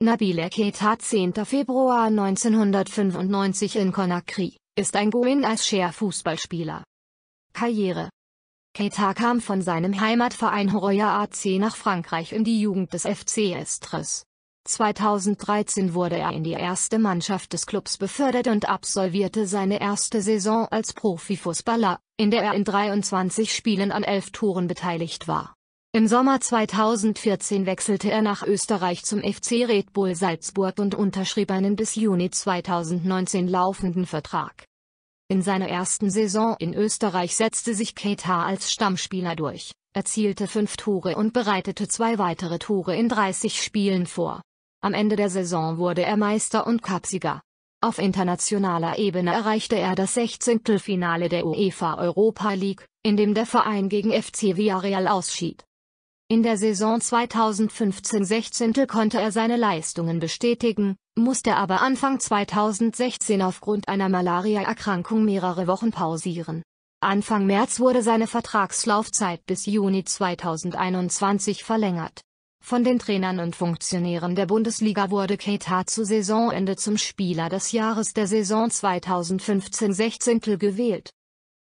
Nabila Keita 10. Februar 1995 in Conakry, ist ein Guinea-Schär-Fußballspieler. Karriere Keita kam von seinem Heimatverein Horoya AC nach Frankreich in die Jugend des FC Estres. 2013 wurde er in die erste Mannschaft des Clubs befördert und absolvierte seine erste Saison als Profifußballer, in der er in 23 Spielen an elf Toren beteiligt war. Im Sommer 2014 wechselte er nach Österreich zum FC Red Bull Salzburg und unterschrieb einen bis Juni 2019 laufenden Vertrag. In seiner ersten Saison in Österreich setzte sich Keita als Stammspieler durch, erzielte fünf Tore und bereitete zwei weitere Tore in 30 Spielen vor. Am Ende der Saison wurde er Meister und Cupsieger. Auf internationaler Ebene erreichte er das 16. Finale der UEFA Europa League, in dem der Verein gegen FC Villarreal ausschied. In der Saison 2015-16 konnte er seine Leistungen bestätigen, musste aber Anfang 2016 aufgrund einer Malariaerkrankung mehrere Wochen pausieren. Anfang März wurde seine Vertragslaufzeit bis Juni 2021 verlängert. Von den Trainern und Funktionären der Bundesliga wurde Keita zu Saisonende zum Spieler des Jahres der Saison 2015-16 gewählt.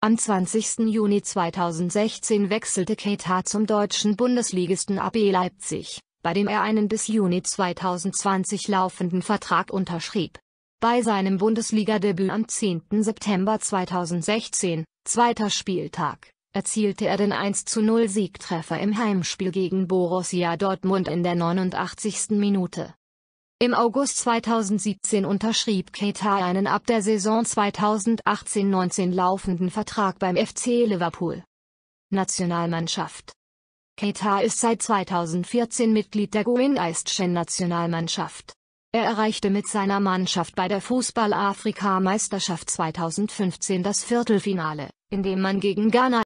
Am 20. Juni 2016 wechselte Keita zum deutschen Bundesligisten AB Leipzig, bei dem er einen bis Juni 2020 laufenden Vertrag unterschrieb. Bei seinem Bundesligadebüt am 10. September 2016, zweiter Spieltag, erzielte er den 1-0 Siegtreffer im Heimspiel gegen Borussia Dortmund in der 89. Minute. Im August 2017 unterschrieb Keita einen ab der Saison 2018-19 laufenden Vertrag beim FC Liverpool. Nationalmannschaft Keita ist seit 2014 Mitglied der Guineaistschen-Nationalmannschaft. Er erreichte mit seiner Mannschaft bei der Fußball-Afrika-Meisterschaft 2015 das Viertelfinale, in dem man gegen Ghana